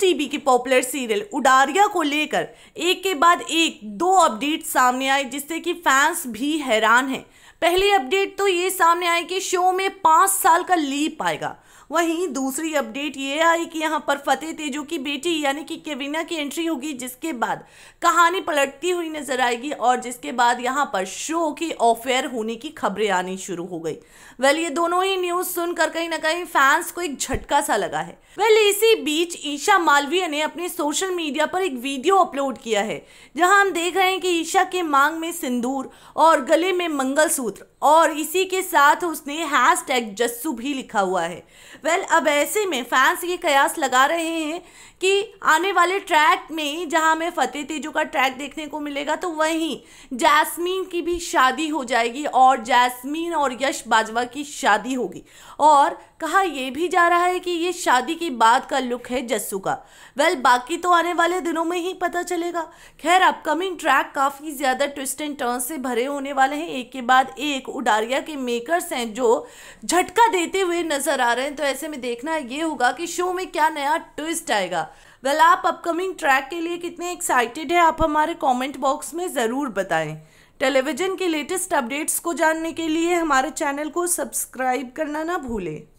TV के popular serial Udaariyan को लेकर एक के बाद एक दो अपडेट सामने आए जिससे कि फैंस भी हैरान हैं पहली अपडेट तो ये सामने आई कि शो में पाँच साल का लीप आएगा वहीं दूसरी अपडेट ये आई कि यहाँ पर फतेह तेजू की बेटी यानी कि केविना की एंट्री होगी जिसके बाद कहानी पलटती हुई नजर आएगी और जिसके बाद यहाँ पर शो की ऑफेयर होने की खबरें आनी शुरू हो गई वेल ये दोनों ही न्यूज सुनकर कहीं ना कहीं फैंस को एक झटका सा लगा है वेल इसी बीच ईशा मालवीय ने अपने सोशल मीडिया पर एक वीडियो अपलोड किया है जहां हम देख रहे हैं कि ईशा के मांग में सिंदूर और गले में मंगलसूत्र और इसी के साथ उसने हैश टैग जस्सू भी लिखा हुआ है वेल अब ऐसे में फैंस ये कयास लगा रहे हैं कि आने वाले ट्रैक में जहाँ हमें फ़तेह तेजू का ट्रैक देखने को मिलेगा तो वहीं जैस्मीन की भी शादी हो जाएगी और जैस्मीन और यश बाजवा की शादी होगी और कहा यह भी जा रहा है कि ये शादी के बाद का लुक है जस्सू का वेल बाकी तो आने वाले दिनों में ही पता चलेगा खैर अपकमिंग ट्रैक काफ़ी ज़्यादा ट्विस्ट एंड टर्न से भरे होने वाले हैं एक के बाद एक उडारिया के मेकर्स हैं जो झटका देते हुए नजर आ रहे हैं तो ऐसे में देखना ये होगा कि शो में क्या नया ट्विस्ट आएगा वेल well, आप अपकमिंग ट्रैक के लिए कितने एक्साइटेड हैं आप हमारे कमेंट बॉक्स में ज़रूर बताएं टेलीविज़न के लेटेस्ट अपडेट्स को जानने के लिए हमारे चैनल को सब्सक्राइब करना ना भूलें